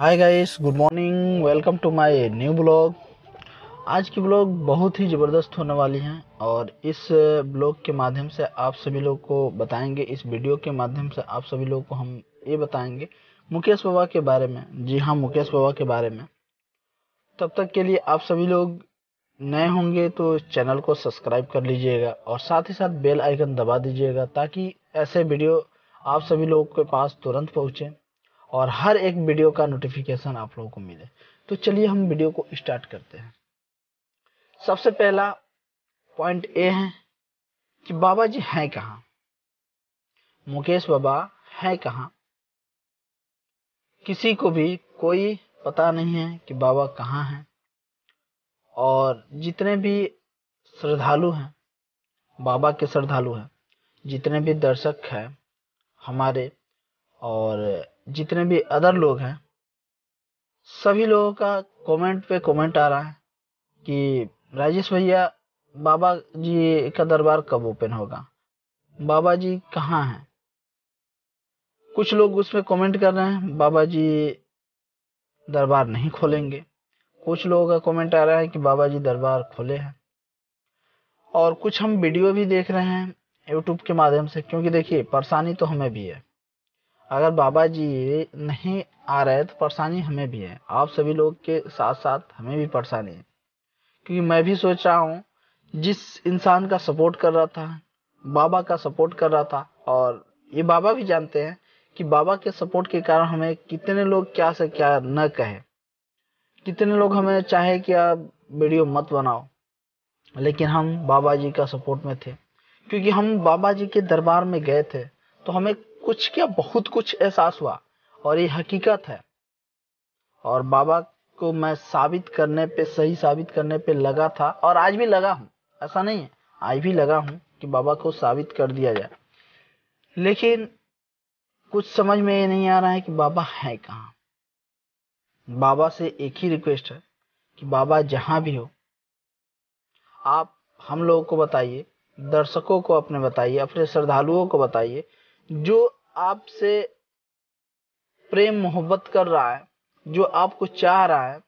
hi guys good morning welcome to my new blog आज की blog बहुत ही ज़बरदस्त होने वाली है और इस ब्लॉग के माध्यम से आप सभी लोग को बताएंगे इस वीडियो के माध्यम से आप सभी लोग को हम ये बताएंगे मुकेश बाबा के बारे में जी हाँ मुकेश बाबा के बारे में तब तक के लिए आप सभी लोग नए होंगे तो चैनल को सब्सक्राइब कर लीजिएगा और साथ ही साथ बेल आइकन दबा दीजिएगा ताकि ऐसे वीडियो आप सभी लोग के पास तुरंत पहुँचें और हर एक वीडियो का नोटिफिकेशन आप लोगों को मिले तो चलिए हम वीडियो को स्टार्ट करते हैं सबसे पहला पॉइंट ए है कि बाबा जी हैं कहाँ मुकेश बाबा हैं कहाँ किसी को भी कोई पता नहीं है कि बाबा कहाँ हैं और जितने भी श्रद्धालु हैं बाबा के श्रद्धालु हैं जितने भी दर्शक हैं हमारे और जितने भी अदर लोग हैं सभी लोगों का कमेंट पे कमेंट आ रहा है कि राजेश भैया बाबा जी का दरबार कब ओपन होगा बाबा जी कहाँ हैं कुछ लोग उसमें कमेंट कर रहे हैं बाबा जी दरबार नहीं खोलेंगे कुछ लोगों का कमेंट आ रहा है कि बाबा जी दरबार खोले हैं और कुछ हम वीडियो भी देख रहे हैं यूट्यूब के माध्यम से क्योंकि देखिए परेशानी तो हमें भी है अगर बाबा जी नहीं आ रहे तो परेशानी हमें भी है आप सभी लोग के साथ साथ हमें भी परेशानी है क्योंकि मैं भी सोच रहा हूँ जिस इंसान का सपोर्ट कर रहा था बाबा का सपोर्ट कर रहा था और ये बाबा भी जानते हैं कि बाबा के सपोर्ट के कारण हमें कितने लोग क्या से क्या न कहे कितने लोग हमें चाहे कि आप वीडियो मत बनाओ लेकिन हम बाबा जी का सपोर्ट में थे क्योंकि हम बाबा जी के दरबार में गए थे तो हमें कुछ क्या बहुत कुछ एहसास हुआ और ये हकीकत है और बाबा को मैं साबित करने पे सही साबित करने पे लगा था और आज भी लगा हूँ ऐसा नहीं है आज भी लगा हूँ कि बाबा को साबित कर दिया जाए लेकिन कुछ समझ में ये नहीं आ रहा है कि बाबा है कहाँ बाबा से एक ही रिक्वेस्ट है कि बाबा जहाँ भी हो आप हम लोगों को बताइए दर्शकों को अपने बताइए अपने श्रद्धालुओं को बताइए जो आपसे प्रेम मोहब्बत कर रहा है जो आपको चाह रहा है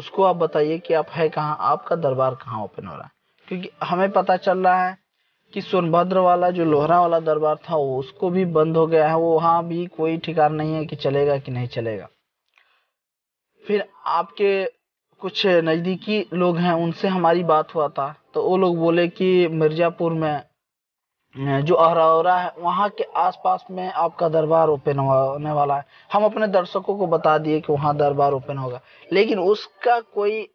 उसको आप बताइए कि आप है कहाँ आपका दरबार कहाँ ओपन हो रहा है क्योंकि हमें पता चल रहा है कि सोनभद्र वाला जो लोहरा वाला दरबार था वो उसको भी बंद हो गया है वो वहाँ भी कोई ठिकान नहीं है कि चलेगा कि नहीं चलेगा फिर आपके कुछ नज़दीकी लोग हैं उनसे हमारी बात हुआ था तो वो लोग बोले कि मिर्ज़ापुर में जो अहरा है वहाँ के आसपास में आपका दरबार ओपन होने वाला है हम अपने दर्शकों को बता दिए कि वहाँ दरबार ओपन होगा लेकिन उसका कोई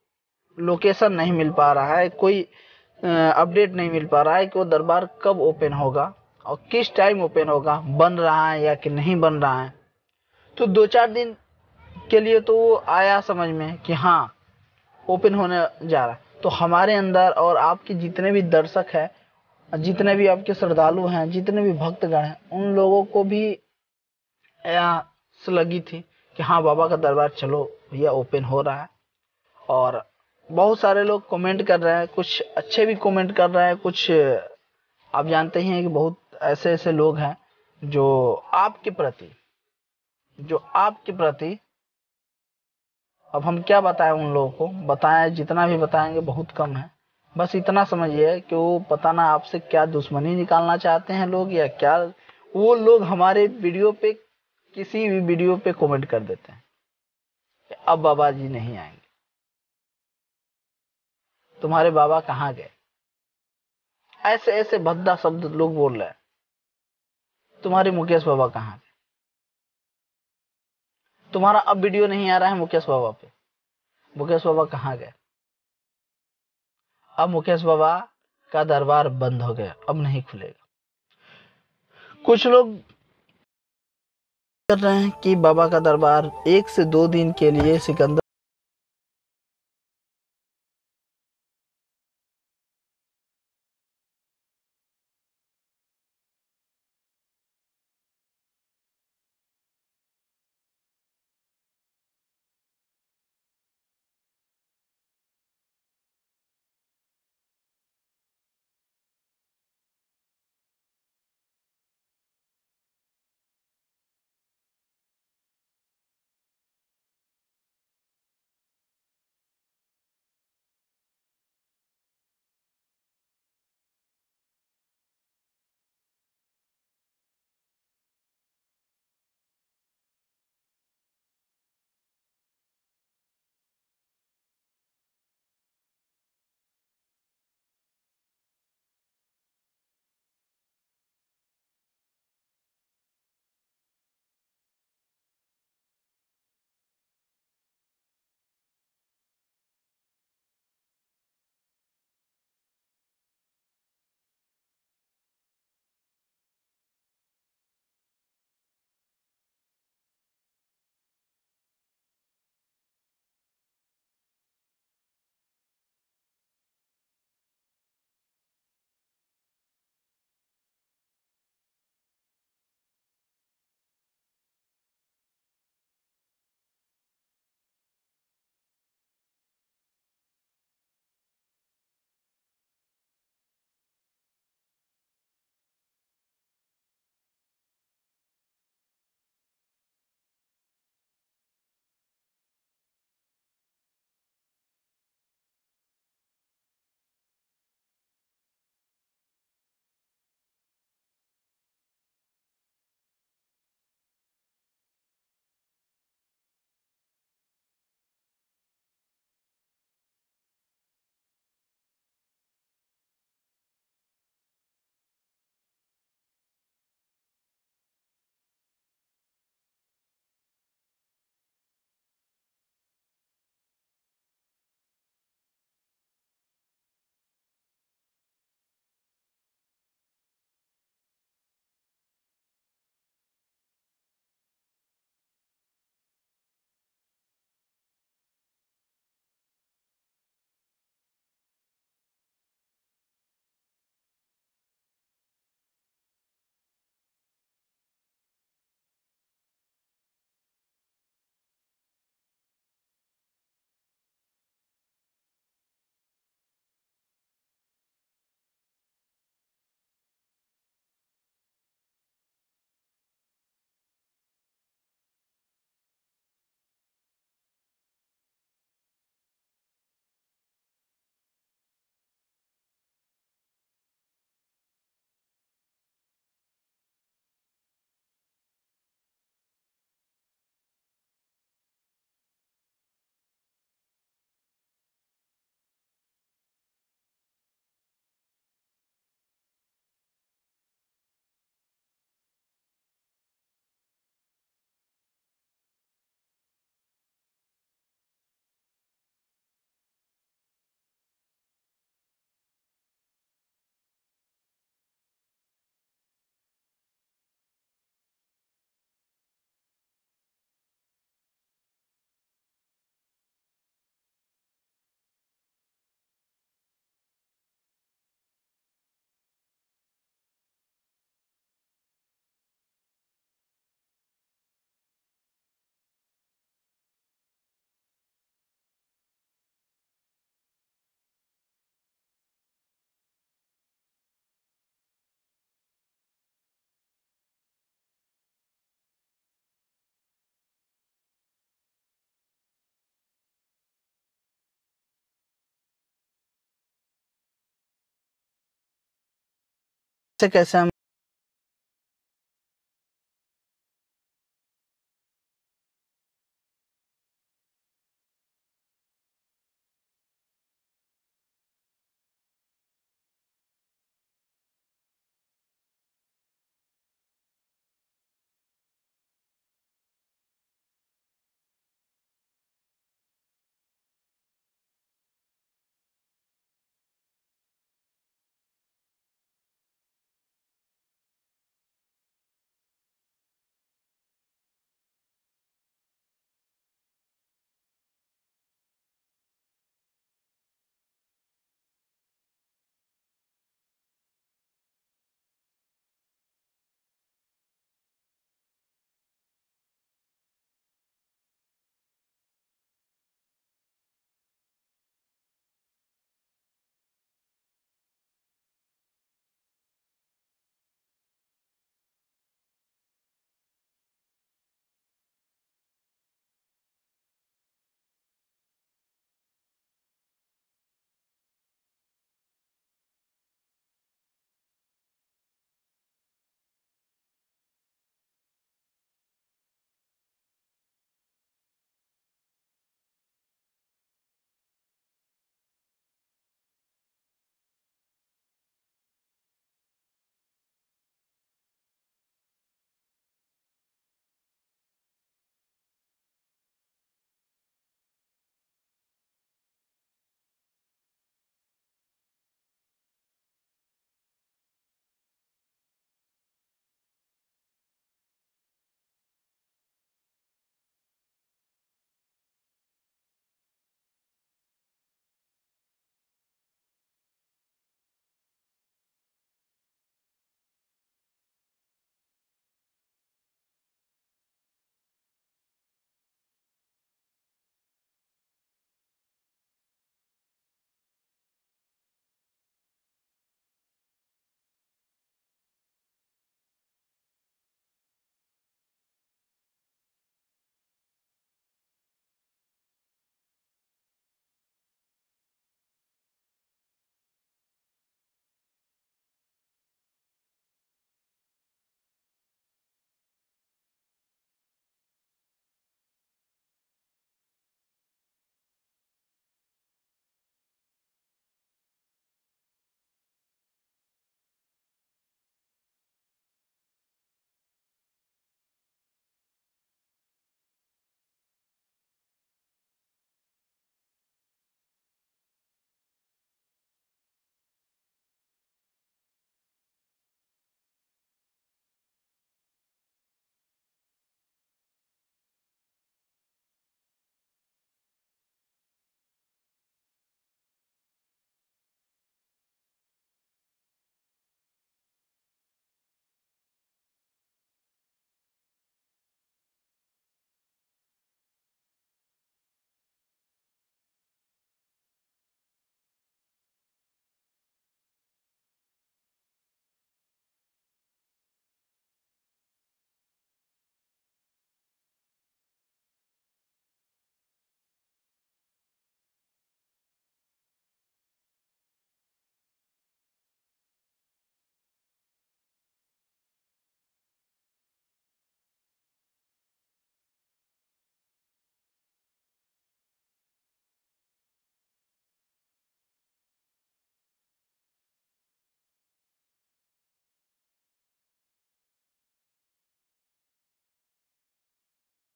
लोकेशन नहीं मिल पा रहा है कोई अपडेट नहीं मिल पा रहा है कि वो दरबार कब ओपन होगा और किस टाइम ओपन होगा बन रहा है या कि नहीं बन रहा है तो दो चार दिन के लिए तो वो आया समझ में कि हाँ ओपन होने जा रहा है तो हमारे अंदर और आपके जितने भी दर्शक हैं जितने भी आपके श्रद्धालु हैं जितने भी भक्तगण हैं उन लोगों को भी लगी थी कि हाँ बाबा का दरबार चलो भैया ओपन हो रहा है और बहुत सारे लोग कमेंट कर रहे हैं कुछ अच्छे भी कमेंट कर रहे हैं कुछ आप जानते ही हैं कि बहुत ऐसे ऐसे लोग हैं जो आपके प्रति जो आपके प्रति अब हम क्या बताएं उन लोगों को बताएं जितना भी बताएंगे बहुत कम है बस इतना समझिए कि वो पता ना आपसे क्या दुश्मनी निकालना चाहते हैं लोग या क्या वो लोग हमारे वीडियो पे किसी भी वीडियो पे कमेंट कर देते हैं कि अब बाबा जी नहीं आएंगे तुम्हारे बाबा कहाँ गए ऐसे ऐसे भद्दा शब्द लोग बोल रहे हैं तुम्हारे मुकेश बाबा कहाँ गए तुम्हारा अब वीडियो नहीं आ रहा है मुकेश बाबा पे मुकेश बाबा कहाँ गए अब मुकेश बाबा का दरबार बंद हो गया अब नहीं खुलेगा कुछ लोग कर रहे हैं कि बाबा का दरबार एक से दो दिन के लिए सिकंदर से कैसे हम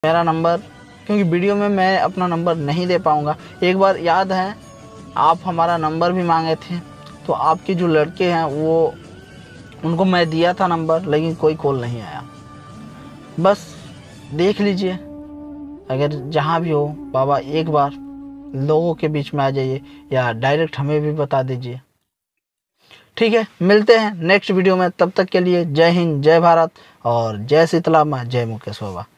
मेरा नंबर क्योंकि वीडियो में मैं अपना नंबर नहीं दे पाऊँगा एक बार याद है आप हमारा नंबर भी मांगे थे तो आपके जो लड़के हैं वो उनको मैं दिया था नंबर लेकिन कोई कॉल नहीं आया बस देख लीजिए अगर जहाँ भी हो बाबा एक बार लोगों के बीच में आ जाइए या डायरेक्ट हमें भी बता दीजिए ठीक है मिलते हैं नेक्स्ट वीडियो में तब तक के लिए जय हिंद जय भारत और जय शीतला माँ जय मुकेश बाबा